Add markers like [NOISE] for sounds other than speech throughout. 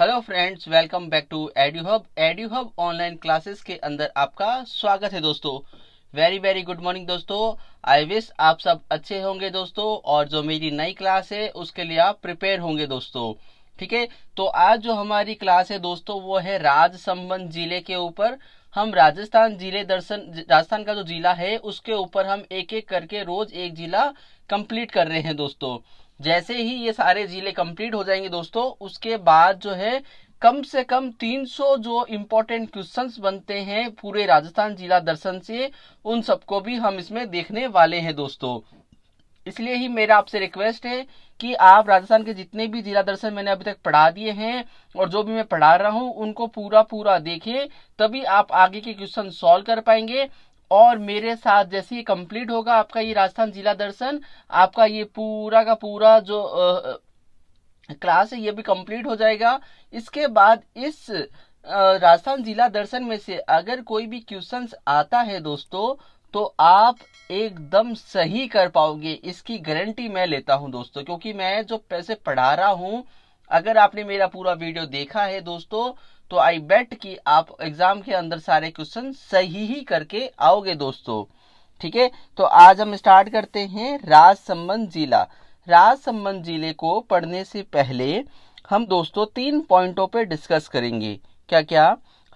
Hello friends welcome back to एडियो hub एडियो hub online classes के अंदर आपका स्वागत है दोस्तों वेरी वेरी गुड मॉर्निंग दोस्तों आई विश आप सब अच्छे होंगे दोस्तों और जो मेरी नई क्लास है उसके लिए आप प्रिपेयर होंगे दोस्तों ठीक है तो आज जो हमारी क्लास है दोस्तों वो है राजसमंद जिले के ऊपर हम राजस्थान जिले दर्शन राजस्थान का जो जिला है उसके ऊपर हम एक एक करके रोज एक जिला कंप्लीट कर रहे हैं दोस्तों जैसे ही ये सारे ज़िले कंप्लीट हो जाएंगे दोस्तों उसके बाद जो है कम से कम 300 जो इम्पोर्टेंट क्वेश्चंस बनते हैं पूरे राजस्थान जिला दर्शन से उन सबको भी हम इसमें देखने वाले हैं दोस्तों इसलिए ही मेरा आपसे रिक्वेस्ट है कि आप राजस्थान के जितने भी जिला दर्शन मैंने अभी तक पढ़ा दिए हैं और जो भी मैं पढ़ा रहा हूं उनको पूरा पूरा देखें तभी आप आगे के क्वेश्चन सॉल्व कर पाएंगे और मेरे साथ जैसे ही कंप्लीट होगा आपका ये राजस्थान जिला दर्शन आपका ये पूरा का पूरा जो क्लास है ये भी कंप्लीट हो जाएगा इसके बाद इस राजस्थान जिला दर्शन में से अगर कोई भी क्वेश्चन आता है दोस्तों तो आप एकदम सही कर पाओगे इसकी गारंटी मैं लेता हूं दोस्तों क्योंकि मैं जो पैसे पढ़ा रहा हूं अगर आपने मेरा पूरा वीडियो देखा है दोस्तों तो आई बेट कि आप एग्जाम के अंदर सारे क्वेश्चन सही ही करके आओगे दोस्तों ठीक है तो आज हम स्टार्ट करते हैं राज संबंध जिला राज संबंध जिले को पढ़ने से पहले हम दोस्तों तीन पॉइंटों पे डिस्कस करेंगे क्या क्या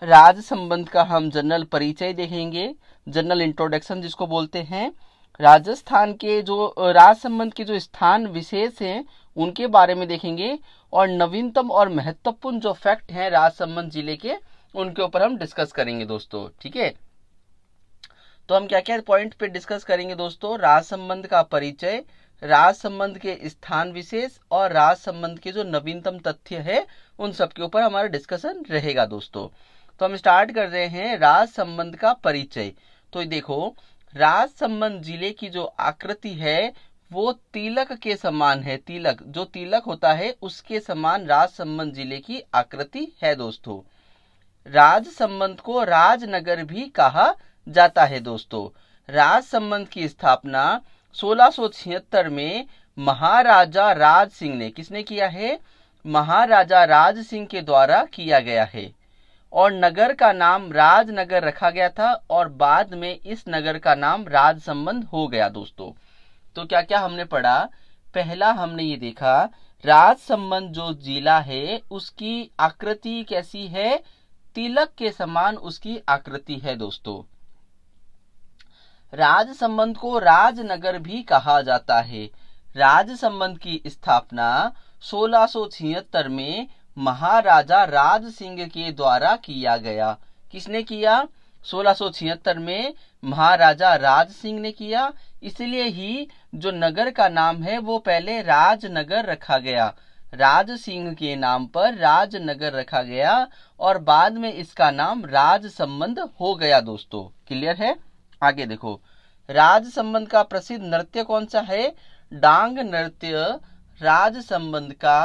राज संबंध का हम जनरल परिचय देखेंगे जनरल इंट्रोडक्शन जिसको बोलते हैं राजस्थान के जो राज संबंध के जो स्थान विशेष हैं उनके बारे में देखेंगे और नवीनतम और महत्वपूर्ण जो फैक्ट हैं राजसमंद जिले के उनके ऊपर हम डिस्कस करेंगे दोस्तों ठीक है तो हम क्या क्या पॉइंट पे डिस्कस करेंगे दोस्तों राजसंबंध का परिचय राजसंबंध के स्थान विशेष और राजसंबंध के जो नवीनतम तथ्य है उन सबके ऊपर हमारा डिस्कशन रहेगा दोस्तों तो हम स्टार्ट कर रहे हैं राज संबंध का परिचय तो देखो राजसंबंध जिले की जो आकृति है वो तिलक के समान है तिलक जो तिलक होता है उसके समान राजसंबंध जिले की आकृति है दोस्तों राजसंबंध को राजनगर भी कहा जाता है दोस्तों राजसंबंध की स्थापना सोलह में महाराजा राज सिंह ने किसने किया है महाराजा राज सिंह के द्वारा किया गया है और नगर का नाम राजनगर रखा गया था और बाद में इस नगर का नाम राज संबंध हो गया दोस्तों तो क्या क्या हमने पढ़ा पहला हमने ये देखा राज संबंध जो जिला है उसकी आकृति कैसी है तिलक के समान उसकी आकृति है दोस्तों राज संबंध को राजनगर भी कहा जाता है राज संबंध की स्थापना सोलह में महाराजा राज सिंह के द्वारा किया गया किसने किया सोलह में महाराजा राज सिंह ने किया इसलिए ही जो नगर का नाम है वो पहले राजनगर रखा गया राज सिंह के नाम पर राजनगर रखा गया और बाद में इसका नाम राज संबंध हो गया दोस्तों क्लियर है आगे देखो राज संबंध का प्रसिद्ध नृत्य कौन सा है डांग नृत्य राज संबंध का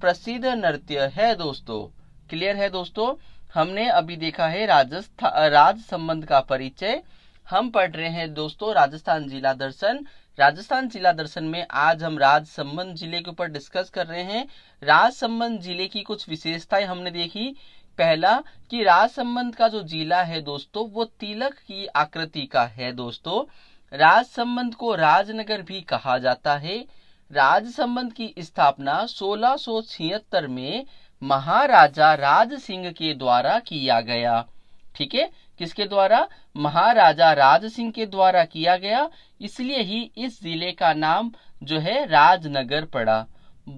प्रसिद्ध नृत्य है दोस्तों क्लियर है दोस्तों हमने अभी देखा है राजस्थान राज संबंध का परिचय हम पढ़ रहे हैं दोस्तों राजस्थान जिला दर्शन राजस्थान जिला दर्शन में आज हम राजसमंद जिले के ऊपर डिस्कस कर रहे हैं राजसमंद जिले की कुछ विशेषताएं हमने देखी पहला कि राजसमंद का जो जिला है दोस्तों वो तिलक की आकृति का है दोस्तों राजसमंद को राजनगर भी कहा जाता है राजसमंद की स्थापना सोलह में महाराजा राज सिंह के द्वारा किया गया ठीक है किसके द्वारा महाराजा राज सिंह के द्वारा किया गया इसलिए ही इस जिले का नाम जो है राजनगर पड़ा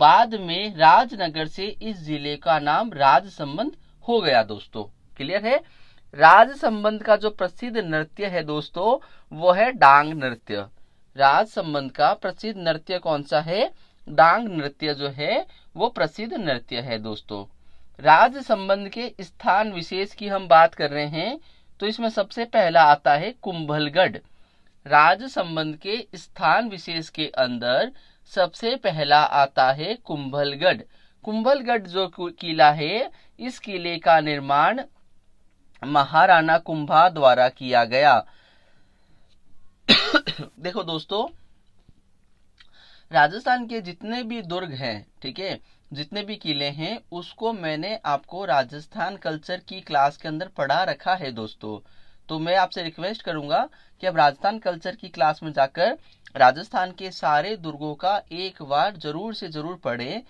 बाद में राजनगर से इस जिले का नाम राजसंबंध हो गया दोस्तों क्लियर है राजसंबंध का जो प्रसिद्ध नृत्य है दोस्तों वो है डांग नृत्य राजसंबंध का प्रसिद्ध नृत्य कौन सा है डांग नृत्य जो है वो प्रसिद्ध नृत्य है दोस्तों राज संबंध के स्थान विशेष की हम बात कर रहे हैं तो इसमें सबसे पहला आता है कुंभलगढ़ राज संबंध के स्थान विशेष के अंदर सबसे पहला आता है कुंभलगढ़ कुंभलगढ़ जो किला है इस किले का निर्माण महाराणा कुंभा द्वारा किया गया [COUGHS] देखो दोस्तों राजस्थान के जितने भी दुर्ग हैं ठीक है ठीके? जितने भी किले हैं उसको मैंने आपको राजस्थान कल्चर की क्लास के अंदर पढ़ा रखा है दोस्तों तो मैं आपसे रिक्वेस्ट करूंगा कि आप राजस्थान कल्चर की क्लास में जाकर राजस्थान के सारे दुर्गों का एक बार जरूर से जरूर पढ़े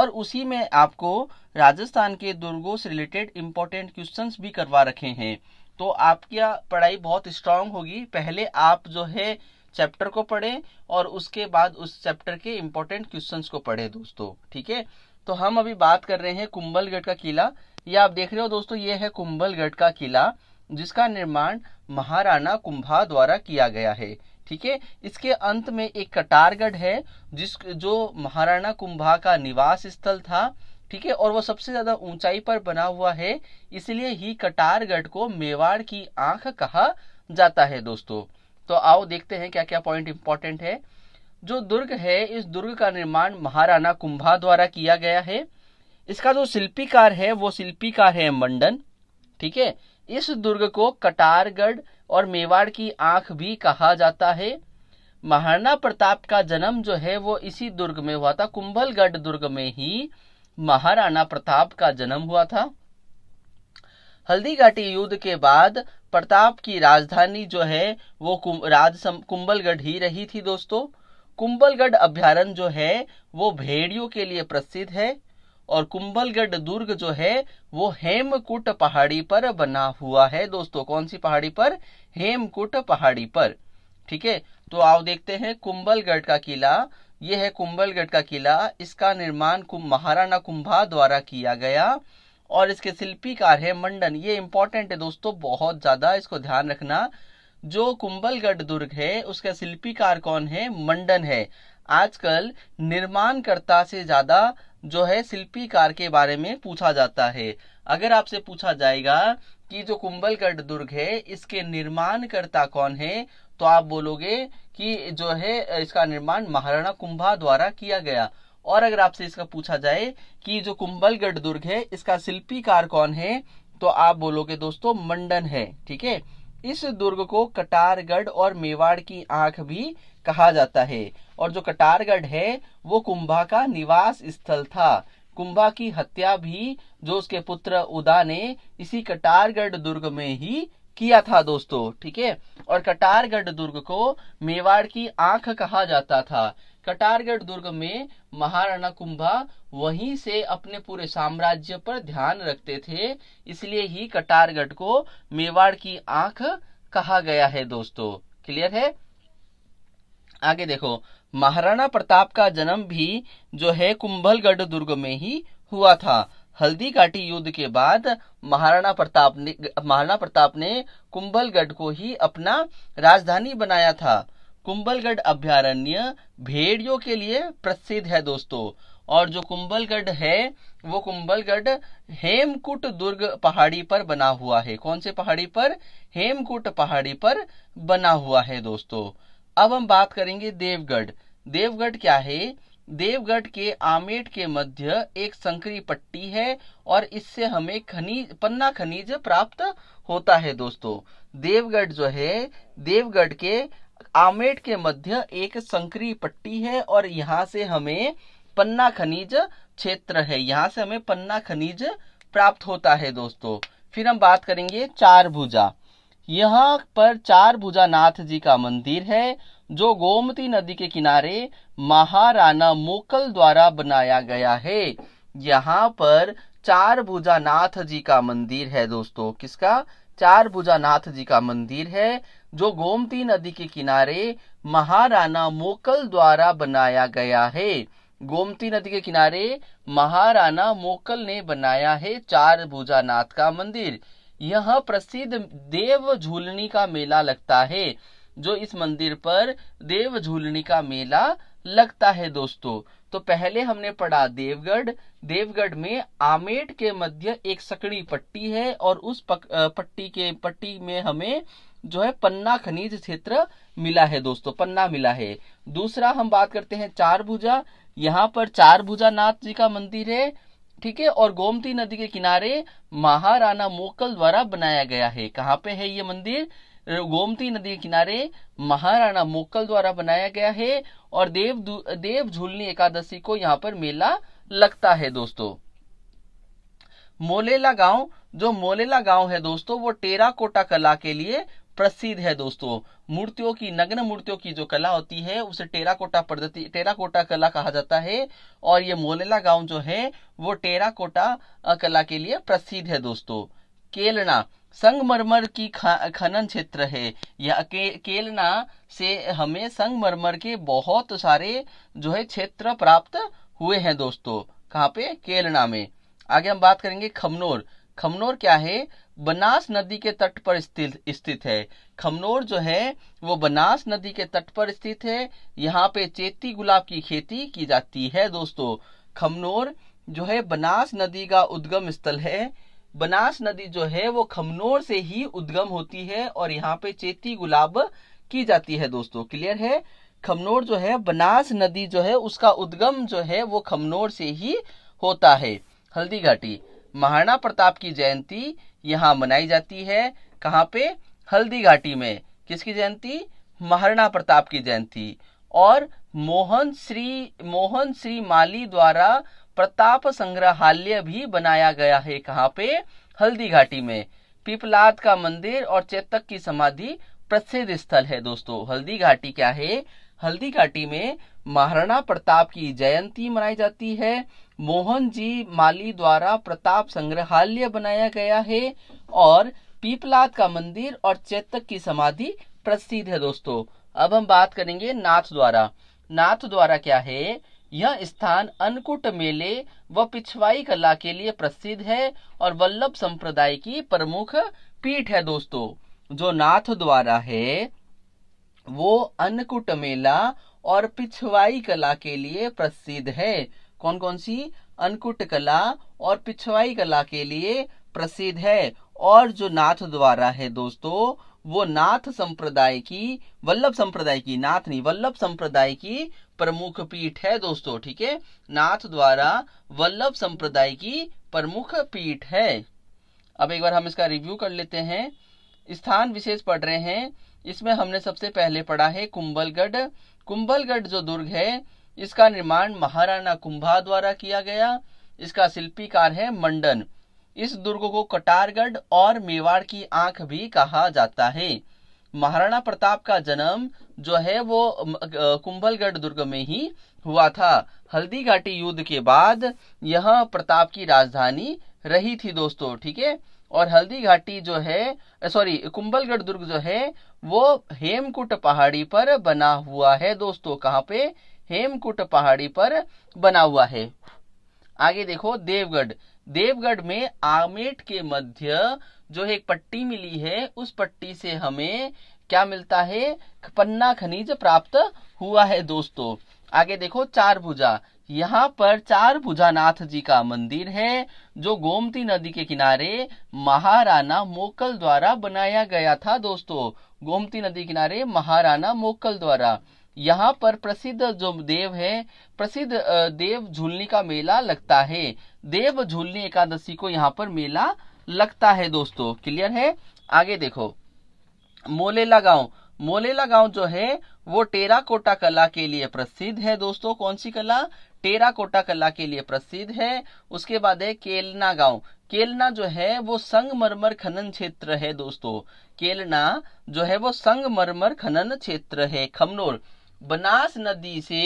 और उसी में आपको राजस्थान के दुर्गों से रिलेटेड इम्पोर्टेंट क्वेश्चन भी करवा रखे हैं तो आपकी पढ़ाई बहुत स्ट्रांग होगी पहले आप जो है चैप्टर को पढ़ें और उसके बाद उस चैप्टर के इम्पोर्टेंट क्वेश्चंस को पढ़ें दोस्तों ठीक है तो हम अभी बात कर रहे हैं कुंभलगढ़ का किला ये आप देख रहे हो दोस्तों ये है कुंभलगढ़ का किला जिसका निर्माण महाराणा कुंभा द्वारा किया गया है ठीक है इसके अंत में एक कटारगढ़ है जिस जो महाराणा कुंभा का निवास स्थल था ठीक है और वो सबसे ज्यादा ऊंचाई पर बना हुआ है इसलिए ही कटारगढ़ को मेवाड़ की आंख कहा जाता है दोस्तों तो आओ देखते हैं क्या क्या पॉइंट इंपॉर्टेंट है जो दुर्ग है इस दुर्ग का निर्माण महाराणा कुंभा द्वारा किया गया है इसका जो शिल्पीकार है वो शिल्पीकार है मंडन ठीक है इस दुर्ग को कटारगढ़ और मेवाड़ की आंख भी कहा जाता है महाराणा प्रताप का जन्म जो है वो इसी दुर्ग में हुआ था कुंभलगढ़ दुर्ग में ही महाराणा प्रताप का जन्म हुआ था हल्दी घाटी युद्ध के बाद प्रताप की राजधानी जो है वो कुम, राज कुंभलगढ़ ही रही थी दोस्तों कुंभलगढ़ अभ्यारण जो है वो भेड़ियों के लिए प्रसिद्ध है और कुंभलगढ़ दुर्ग जो है वो हेमकुट पहाड़ी पर बना हुआ है दोस्तों कौन सी पहाड़ी पर हेमकुट पहाड़ी पर ठीक है तो आओ देखते हैं कुंभलगढ़ का किला यह है कुंभलगढ़ का किला इसका निर्माण महाराणा कुंभा द्वारा किया गया और इसके शिल्पीकार है मंडन ये इंपॉर्टेंट है दोस्तों बहुत ज्यादा इसको ध्यान रखना जो कुंबलगढ़ दुर्ग है उसका शिल्पीकार कौन है मंडन है आजकल निर्माणकर्ता से ज्यादा जो है शिल्पीकार के बारे में पूछा जाता है अगर आपसे पूछा जाएगा कि जो कुंबलगढ़ दुर्ग है इसके निर्माणकर्ता कौन है तो आप बोलोगे कि जो है इसका निर्माण महाराणा कुंभा द्वारा किया गया और अगर आपसे इसका पूछा जाए कि जो कुंभलगढ़ दुर्ग है इसका शिल्पीकार कौन है तो आप बोलोगे दोस्तों मंडन है ठीक है इस दुर्ग को कटारगढ़ और मेवाड़ की आंख भी कहा जाता है और जो कटारगढ़ है वो कुंभा का निवास स्थल था कुंभा की हत्या भी जो उसके पुत्र उदा ने इसी कटारगढ़ दुर्ग में ही किया था दोस्तों ठीक है और कटारगढ़ दुर्ग को मेवाड़ की आंख कहा जाता था कटारगढ़ दुर्ग में महाराणा कुंभा वहीं से अपने पूरे साम्राज्य पर ध्यान रखते थे इसलिए ही कटारगढ़ को मेवाड़ की आंख कहा गया है दोस्तों क्लियर है आगे देखो महाराणा प्रताप का जन्म भी जो है कुंभलगढ़ दुर्ग में ही हुआ था हल्दी घाटी युद्ध के बाद महाराणा प्रताप ने महाराणा प्रताप ने कुंभलगढ़ को ही अपना राजधानी बनाया था कुंबलगढ़ अभ्यारण्य भेड़ियों के लिए प्रसिद्ध है दोस्तों और जो कुंबलगढ़ है वो कुंबलगढ़ हेमकुट दुर्ग पहाड़ी पर बना हुआ है कौन से पहाड़ी पर हेमकुट पहाड़ी पर बना हुआ है दोस्तों अब हम बात करेंगे देवगढ़ देवगढ़ क्या है देवगढ़ के आमेट के मध्य एक संकरी पट्टी है और इससे हमें खनिज पन्ना खनिज प्राप्त होता है दोस्तों देवगढ़ जो है देवगढ़ के आमेट के मध्य एक संक्रिय पट्टी है और यहाँ से हमें पन्ना खनिज क्षेत्र है यहाँ से हमें पन्ना खनिज प्राप्त होता है दोस्तों फिर हम बात करेंगे चार भुजा यहाँ पर चार भुजा नाथ जी का मंदिर है जो गोमती नदी के किनारे महाराणा मोकल द्वारा बनाया गया है यहाँ पर चार भुजा नाथ जी का मंदिर है दोस्तों किसका चार भुजा नाथ जी का मंदिर है जो गोमती नदी के किनारे महाराणा मोकल द्वारा बनाया गया है गोमती नदी के किनारे महाराणा मोकल ने बनाया है चार भुजानाथ का मंदिर यह प्रसिद्ध देव झूलनी का मेला लगता है जो इस मंदिर पर देव झूलनी का मेला लगता है दोस्तों तो पहले हमने पढ़ा देवगढ़ देवगढ़ में आमेट के मध्य एक सकड़ी पट्टी है और उस पक, पट्टी के पट्टी में हमें जो है पन्ना खनिज क्षेत्र मिला है दोस्तों पन्ना मिला है दूसरा हम बात करते हैं चार भुजा यहाँ पर चार भुजा नाथ जी का मंदिर है ठीक है और गोमती नदी के किनारे महाराणा मोकल द्वारा बनाया गया है कहाँ पे है ये मंदिर गोमती नदी के किनारे महाराणा मोकल द्वारा बनाया गया है और देव देव झूलनी एकादशी को यहाँ पर मेला लगता है दोस्तों मोलेला गांव जो मोलेला गांव है दोस्तों वो टेरा कोटा कला के लिए प्रसिद्ध है दोस्तों मूर्तियों की नग्न मूर्तियों की जो कला होती है उसे टेराकोटा पद्धति टेराकोटा कला कहा जाता है और ये मोलेला गांव जो है वो टेराकोटा कला के लिए प्रसिद्ध है दोस्तों केलना संगमरमर की खनन क्षेत्र है यह के, केलना से हमें संगमरमर के बहुत सारे जो है क्षेत्र प्राप्त हुए हैं दोस्तों कहाँ पे केलना में आगे हम बात करेंगे खमनोर खमनोर क्या है बनास नदी के तट पर स्थित है खमनोर जो है वो बनास नदी के तट पर स्थित है यहाँ पे चेती गुलाब की खेती की जाती है दोस्तों खमनोर जो है बनास नदी का उद्गम स्थल है बनास नदी जो है वो खमनोर से ही उद्गम होती है और यहाँ पे चेती गुलाब की जाती है दोस्तों क्लियर है खमनोर जो है बनास नदी जो है उसका उद्गम जो है वो खमनोर से ही होता है हल्दी घाटी महाराणा प्रताप की जयंती यहाँ मनाई जाती है कहाँ पे हल्दी घाटी में किसकी जयंती महाराणा प्रताप की जयंती और मोहन श्री मोहन श्री माली द्वारा प्रताप संग्रहालय भी बनाया गया है कहाँ पे हल्दी घाटी में पिपलाद का मंदिर और चेतक की समाधि प्रसिद्ध स्थल है दोस्तों हल्दी घाटी क्या है हल्दी घाटी में महाराणा प्रताप की जयंती मनाई जाती है मोहन जी माली द्वारा प्रताप संग्रहालय बनाया गया है और पीपलाद का मंदिर और चेतक की समाधि प्रसिद्ध है दोस्तों अब हम बात करेंगे नाथ द्वारा नाथ द्वारा क्या है यह स्थान अनकुट मेले व पिछवाई कला के लिए प्रसिद्ध है और वल्लभ संप्रदाय की प्रमुख पीठ है दोस्तों जो नाथ द्वारा है वो अन्नकूट मेला और पिछवाई कला के लिए प्रसिद्ध है कौन कौन सी अनकुट कला और पिछवाई कला के लिए प्रसिद्ध है और जो नाथ द्वारा है दोस्तों वो नाथ संप्रदाय की वल्लभ संप्रदाय की नाथ नहीं वल्लभ संप्रदाय की प्रमुख पीठ है दोस्तों ठीक है नाथ द्वारा वल्लभ संप्रदाय की प्रमुख पीठ है अब एक बार हम इसका रिव्यू कर लेते हैं स्थान विशेष पढ़ रहे हैं इसमें हमने सबसे पहले पढ़ा है कुंभलगढ़ कुंभलगढ़ जो दुर्ग है इसका निर्माण महाराणा कुंभा द्वारा किया गया इसका शिल्पीकार है मंडन इस दुर्ग को कटारगढ़ और मेवाड़ की आंख भी कहा जाता है महाराणा प्रताप का जन्म जो है वो कुंभलगढ़ दुर्ग में ही हुआ था हल्दी घाटी युद्ध के बाद यह प्रताप की राजधानी रही थी दोस्तों ठीक है और हल्दी घाटी जो है सॉरी कुंभलगढ़ दुर्ग जो है वो हेमकुट पहाड़ी पर बना हुआ है दोस्तों कहाँ पे हेमकुट पहाड़ी पर बना हुआ है आगे देखो देवगढ़ देवगढ़ में आमेट के मध्य जो एक पट्टी मिली है उस पट्टी से हमें क्या मिलता है पन्ना खनिज प्राप्त हुआ है दोस्तों आगे देखो चार भुजा यहाँ पर चार भुजानाथ जी का मंदिर है जो गोमती नदी के किनारे महाराणा मोकल द्वारा बनाया गया था दोस्तों गोमती नदी किनारे महाराणा मोकल द्वारा यहाँ पर प्रसिद्ध जो देव है प्रसिद्ध देव झूलनी का मेला लगता है देव झूलनी एकादशी को यहाँ पर मेला लगता है दोस्तों क्लियर है आगे देखो मोलेला गांव मोलेला गांव जो है वो टेरा कोटा कला के लिए प्रसिद्ध है दोस्तों कौन सी कला टेरा कोटा कला के लिए प्रसिद्ध है उसके बाद है केलना गांव केलना जो है वो संगमरमर खनन क्षेत्र है दोस्तों केलना जो है वो संगमरमर खनन क्षेत्र है खमनोर बनास नदी से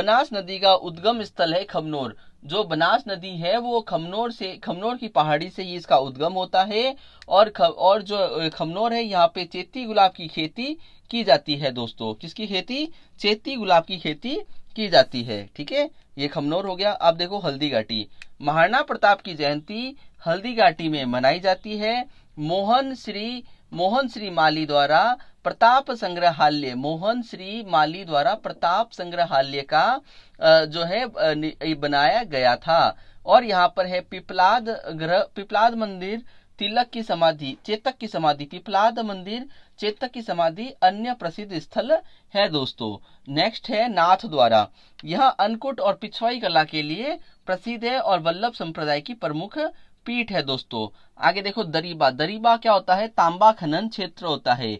बनास नदी का उद्गम स्थल है खमनोर जो बनास नदी है वो खमनोर से खमनोर की पहाड़ी से ही इसका उद्गम होता है और ख, और जो खमनोर है यहाँ पे चेती गुलाब की खेती की जाती है दोस्तों किसकी खेती चेती गुलाब की खेती की जाती है ठीक है ये खमनौर हो गया अब देखो हल्दी घाटी महाराणा प्रताप की जयंती हल्दी घाटी में मनाई जाती है मोहन श्री मोहन श्री माली द्वारा प्रताप संग्रहालय मोहन श्री माली द्वारा प्रताप संग्रहालय का जो है बनाया गया था और यहाँ पर है पिपलाद ग्रह पिपलाद मंदिर तिलक की समाधि चेतक की समाधि पिपलाद मंदिर चेतक की समाधि अन्य प्रसिद्ध स्थल है दोस्तों नेक्स्ट है नाथ द्वारा यह अनकुट और पिछवाई कला के लिए प्रसिद्ध है और वल्लभ संप्रदाय की प्रमुख पीठ है दोस्तों आगे देखो दरीबा दरीबा क्या होता है तांबा खनन क्षेत्र होता है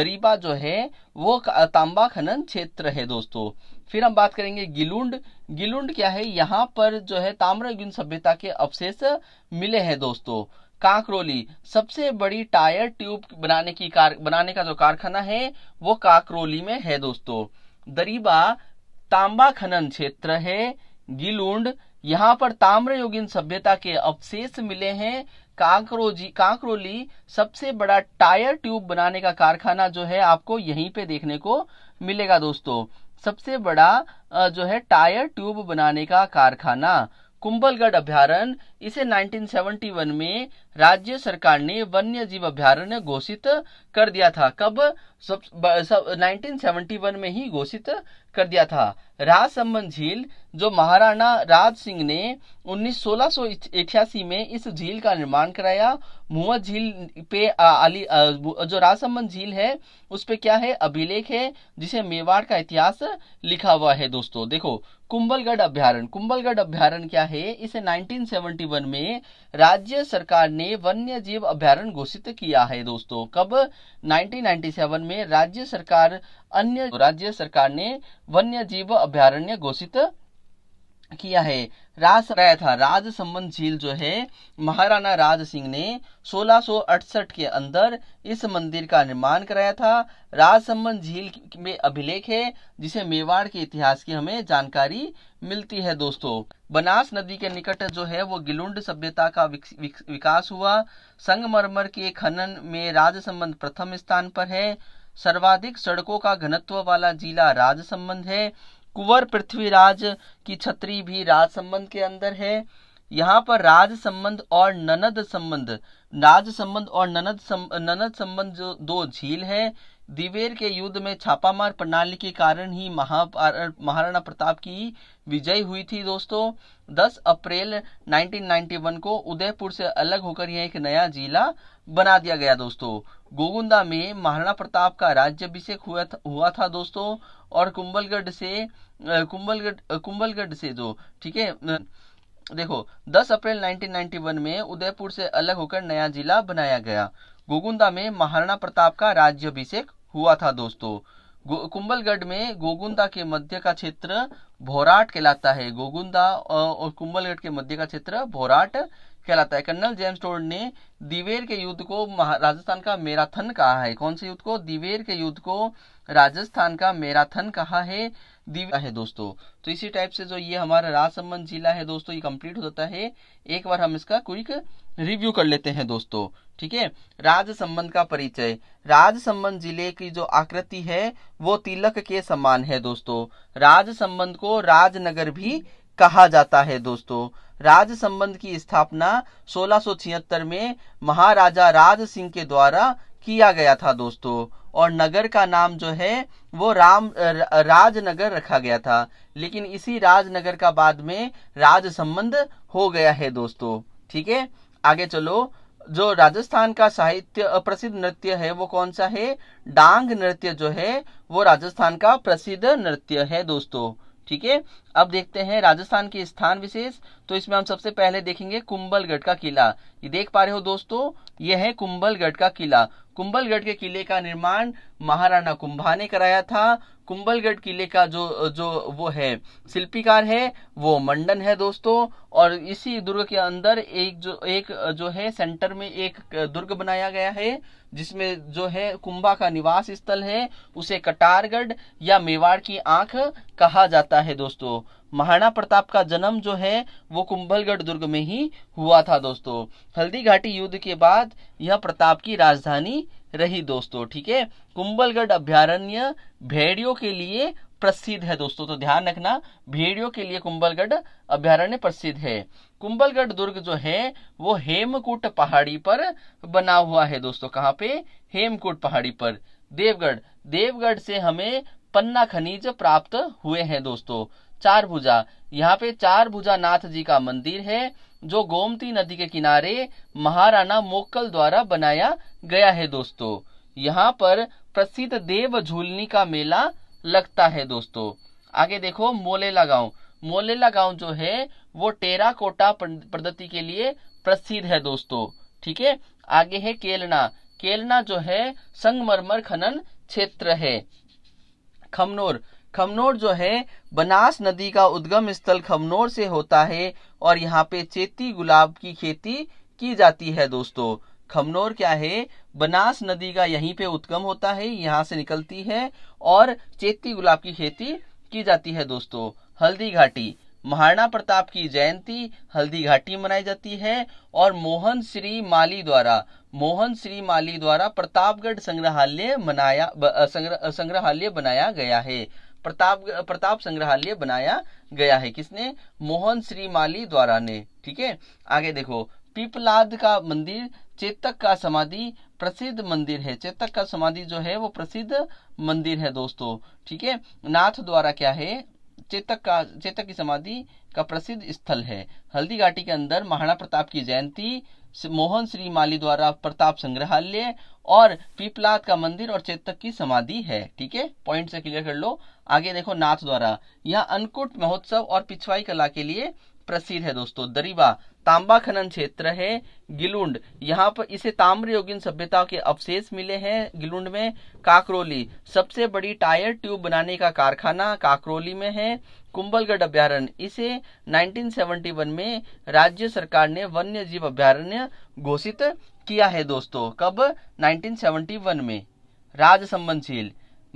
दरीबा जो है वो तांबा खनन क्षेत्र है दोस्तों फिर हम बात करेंगे गिलुंड गिलुंड क्या है यहाँ पर जो है ताम्रगुन सभ्यता के अवशेष मिले हैं दोस्तों काकरोली सबसे बड़ी टायर ट्यूब बनाने की कार बनाने का जो कारखाना है वो काकरोली में है दोस्तों दरीबा तांबा खनन क्षेत्र है गिलुंड यहाँ पर ताम्रयुगीन सभ्यता के अवशेष मिले हैं कांकरोजी कांकरोली सबसे बड़ा टायर ट्यूब बनाने का कारखाना जो है आपको यहीं पे देखने को मिलेगा दोस्तों सबसे बड़ा जो है टायर ट्यूब बनाने का कारखाना कुंबलगढ़ अभ्यारण इसे 1971 में राज्य सरकार ने वन्य जीव अभ्यारण्य घोषित कर दिया था कब सब, सब 1971 में ही घोषित कर दिया था राजसमंद झील जो महाराणा राज सिंह ने उन्नीस सोलह में इस झील का निर्माण कराया मुवत झील पे आली जो राजसमंद झील है उस पे क्या है अभिलेख है जिसे मेवाड़ का इतिहास लिखा हुआ है दोस्तों देखो कुंबलगढ़ अभ्यारण कुंबलगढ़ अभ्यारण क्या है इसे 1971 में राज्य सरकार ने वन्य जीव अभ्यारण घोषित किया है दोस्तों कब 1997 में राज्य सरकार अन्य राज्य सरकार ने वन्य जीव अभ्यारण्य घोषित किया है राज राय था राज संबंध झील जो है महाराणा राज सिंह ने 1668 के अंदर इस मंदिर का निर्माण कराया था राज संबंध झील में अभिलेख है जिसे मेवाड़ के इतिहास की हमें जानकारी मिलती है दोस्तों बनास नदी के निकट जो है वो गिलुंड सभ्यता का विक, विक, विकास हुआ संगमरमर के खनन में राज संबंध प्रथम स्थान पर है सर्वाधिक सड़कों का घनत्व वाला जिला राजसमंद है कुंवर पृथ्वीराज की छतरी भी राजसमंद के अंदर है यहाँ पर राज संबंध और ननद संबंध राज संबंध और ननद ननद संबंध जो दो झील है दिवेर के युद्ध में छापामार प्रणाली के कारण ही महाराणा प्रताप की विजय हुई थी दोस्तों 10 अप्रैल 1991 को उदयपुर से अलग होकर यह एक नया जिला बना दिया गया दोस्तों गोगुंदा में महाराणा प्रताप का राज्याभिषेक हुआ था, हुआ था दोस्तों और कुंभलगढ़ से कुंभलगढ़ कुंभलगढ़ से जो ठीक है देखो 10 अप्रैल 1991 में उदयपुर से अलग होकर नया जिला बनाया गया गोगुंदा में महाराणा प्रताप का अभिषेक हुआ था दोस्तों कुंबलगढ़ में गोगुंदा के मध्य का क्षेत्र भोराट कहलाता है गोगुंदा और कुंबलगढ़ के मध्य का क्षेत्र भोराट कहलाता है कर्नल जेम्स टोर्ड ने दिवेर के युद्ध को राजस्थान का मैराथन कहा है कौन से युद्ध को दिवेर के युद्ध को राजस्थान का मैराथन कहा है दिव्या है दोस्तों तो इसी टाइप से जो ये हमारा राजसमंद जिला है दोस्तों ये कंप्लीट हो जाता है एक बार हम इसका क्विक रिव्यू कर लेते हैं दोस्तों ठीक है राज संबंध का परिचय राज संबंध जिले की जो आकृति है वो तिलक के समान है दोस्तों राज संबंध को राजनगर भी कहा जाता है दोस्तों राज संबंध की स्थापना 1676 में महाराजा राज सिंह के द्वारा किया गया था दोस्तों और नगर का नाम जो है वो राम राजनगर रखा गया था लेकिन इसी राजनगर का बाद में राज संबंध हो गया है दोस्तों ठीक है आगे चलो जो राजस्थान का साहित्य प्रसिद्ध नृत्य है वो कौन सा है डांग नृत्य जो है वो राजस्थान का प्रसिद्ध नृत्य है दोस्तों ठीक है अब देखते हैं राजस्थान के स्थान विशेष तो इसमें हम सबसे पहले देखेंगे कुंबलगढ़ का किला ये देख पा रहे हो दोस्तों यह है कुंबलगढ़ का किला कुंबलगढ़ के किले का निर्माण महाराणा कुंभा ने कराया था कुंबलगढ़ किले का जो जो वो है शिल्पीकार है वो मंडन है दोस्तों और इसी दुर्ग के अंदर एक जो एक जो है सेंटर में एक दुर्ग बनाया गया है जिसमें जो है कुंभा का निवास स्थल है उसे कटारगढ़ या मेवाड़ की आंख कहा जाता है दोस्तों महाराणा प्रताप का जन्म जो है वो कुंभलगढ़ दुर्ग में ही हुआ था दोस्तों हल्दी घाटी युद्ध के बाद यह प्रताप की राजधानी रही दोस्तों ठीक है कुंभलगढ़ अभ्यारण्य भेड़ियों के लिए प्रसिद्ध है दोस्तों तो ध्यान रखना भेड़ियों के लिए कुंभलगढ़ अभ्यारण्य प्रसिद्ध है कुंभलगढ़ दुर्ग जो है वो हेमकूट पहाड़ी पर बना हुआ है दोस्तों कहाँ पे हेमकूट पहाड़ी पर देवगढ़ देवगढ़ से हमें पन्ना खनिज प्राप्त हुए हैं दोस्तों चार भुजा यहाँ पे चार भुजा नाथ जी का मंदिर है जो गोमती नदी के किनारे महाराणा मोक्कल द्वारा बनाया गया है दोस्तों यहाँ पर प्रसिद्ध देव झूलनी का मेला लगता है दोस्तों आगे देखो मोलेला गांव मोलेला गांव जो है वो टेरा कोटा पद्धति के लिए प्रसिद्ध है दोस्तों ठीक है आगे है केलना केलना जो है संगमरमर खनन क्षेत्र है खमनोर खमनोर जो है बनास नदी का उद्गम स्थल खमनोर से होता है और यहाँ पे चेती गुलाब की खेती की जाती है दोस्तों खमनोर क्या है बनास नदी का यहीं पे उद्गम होता है यहाँ से निकलती है और चेती गुलाब की खेती की जाती है दोस्तों हल्दी घाटी महाराणा प्रताप की जयंती हल्दी घाटी मनाई जाती है और मोहन श्री माली द्वारा मोहन श्री माली द्वारा प्रतापगढ़ संग्रहालय मनाया संग्रहालय बनाया गया है प्रताप प्रताप संग्रहालय बनाया गया है किसने मोहन श्री माली द्वारा ने ठीक है आगे देखो पीपलाद का मंदिर चेतक का समाधि प्रसिद्ध मंदिर है चेतक का समाधि जो है वो प्रसिद्ध मंदिर है दोस्तों ठीक है नाथ द्वारा क्या है चेतक का चेतक की समाधि का प्रसिद्ध स्थल है हल्दी घाटी के अंदर महाराणा प्रताप की जयंती मोहन श्री माली द्वारा प्रताप संग्रहालय और पीपलाद का मंदिर और चेतक की समाधि है ठीक है पॉइंट से क्लियर कर लो आगे देखो नाथ द्वारा यह अनकुट महोत्सव और पिछवाई कला के लिए प्रसिद्ध है दोस्तों दरीबा तांबा खनन क्षेत्र है गिलुंड यहाँ पर इसे ताम्र योगिन सभ्यता के अवशेष मिले हैं गिलुंड में काकरोली सबसे बड़ी टायर ट्यूब बनाने का कारखाना काकरोली में है कुंबलगढ़ अभ्यारण्य इसे 1971 में राज्य सरकार ने वन्य जीव अभ्यारण्य घोषित किया है दोस्तों कब 1971 में संबंधशील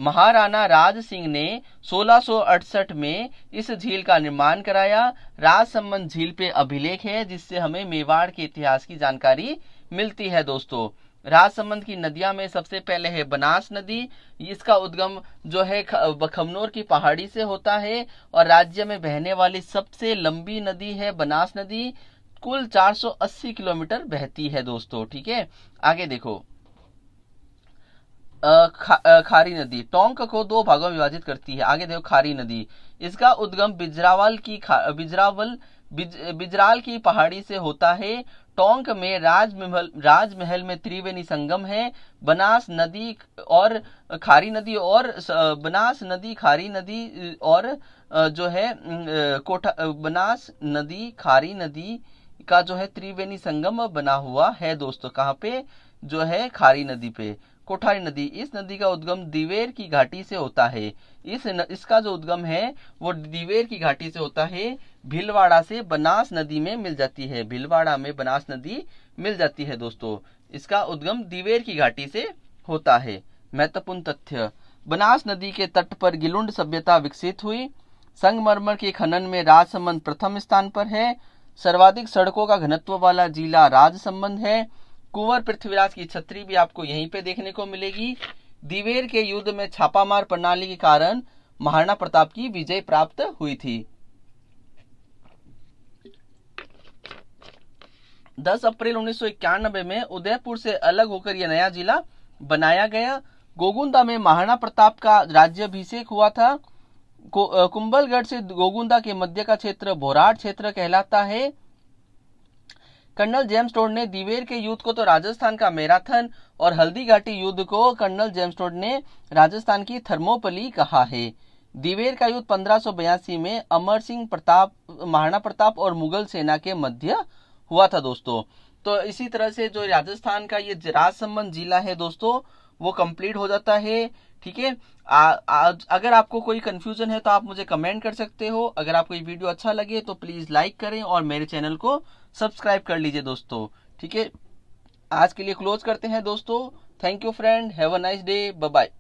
महाराणा राज सिंह ने 1668 में इस झील का निर्माण कराया राजसमंद झील पे अभिलेख है जिससे हमें मेवाड़ के इतिहास की जानकारी मिलती है दोस्तों राजसमंद की नदियां में सबसे पहले है बनास नदी इसका उद्गम जो है बखमनोर की पहाड़ी से होता है और राज्य में बहने वाली सबसे लंबी नदी है बनास नदी कुल 480 किलोमीटर बहती है दोस्तों ठीक है आगे देखो खा, खारी नदी टोंक को दो भागों में विभाजित करती है आगे देखो खारी नदी इसका उद्गम बिजरावल की बिजरावल बिज, बिजराल की पहाड़ी से होता है टोंक में राजमहल राजमहल में त्रिवेणी संगम है बनास नदी और खारी नदी और बनास नदी खारी नदी और जो है कोठा बनास नदी खारी नदी का जो है त्रिवेणी संगम बना हुआ है दोस्तों कहाँ पे जो है खारी नदी पे कोठारी नदी इस नदी का उद्गम दिवेर की घाटी से होता है इस न, इसका जो उद्गम है वो दिवेर की घाटी से होता है भीलवाड़ा से बनास नदी में मिल जाती है भीलवाड़ा में बनास नदी मिल जाती है दोस्तों इसका उद्गम दिवेर की घाटी से होता है महत्वपूर्ण तथ्य बनास नदी के तट पर गिलुंड सभ्यता विकसित हुई संगमरमर के खनन में राजसमंद प्रथम स्थान पर है सर्वाधिक सड़कों का घनत्व वाला जिला राजसमंद है कुंवर पृथ्वीराज की छतरी भी आपको यहीं पे देखने को मिलेगी दिवेर के युद्ध में छापामार प्रणाली के कारण महाराणा प्रताप की विजय प्राप्त हुई थी 10 अप्रैल उन्नीस में उदयपुर से अलग होकर यह नया जिला बनाया गया गोगुंदा में महाराणा प्रताप का राज्यभिषेक हुआ था कुंबलगढ़ से गोगुंदा के मध्य का क्षेत्र भोराट क्षेत्र कहलाता है कर्नल जेम्स टोड ने दिवेर के युद्ध को तो राजस्थान का मैराथन और हल्दी घाटी युद्ध को कर्नल जेम्स टोड ने राजस्थान की थर्मोपली कहा है दिवेर का युद्ध पंद्रह में अमर सिंह प्रताप महाराणा प्रताप और मुगल सेना के मध्य हुआ था दोस्तों तो इसी तरह से जो राजस्थान का ये राजसमंद जिला है दोस्तों वो कंप्लीट हो जाता है ठीक है आज अगर आपको कोई कन्फ्यूजन है तो आप मुझे कमेंट कर सकते हो अगर आपको ये वीडियो अच्छा लगे तो प्लीज़ लाइक करें और मेरे चैनल को सब्सक्राइब कर लीजिए दोस्तों ठीक है आज के लिए क्लोज करते हैं दोस्तों thank you friend have a nice day bye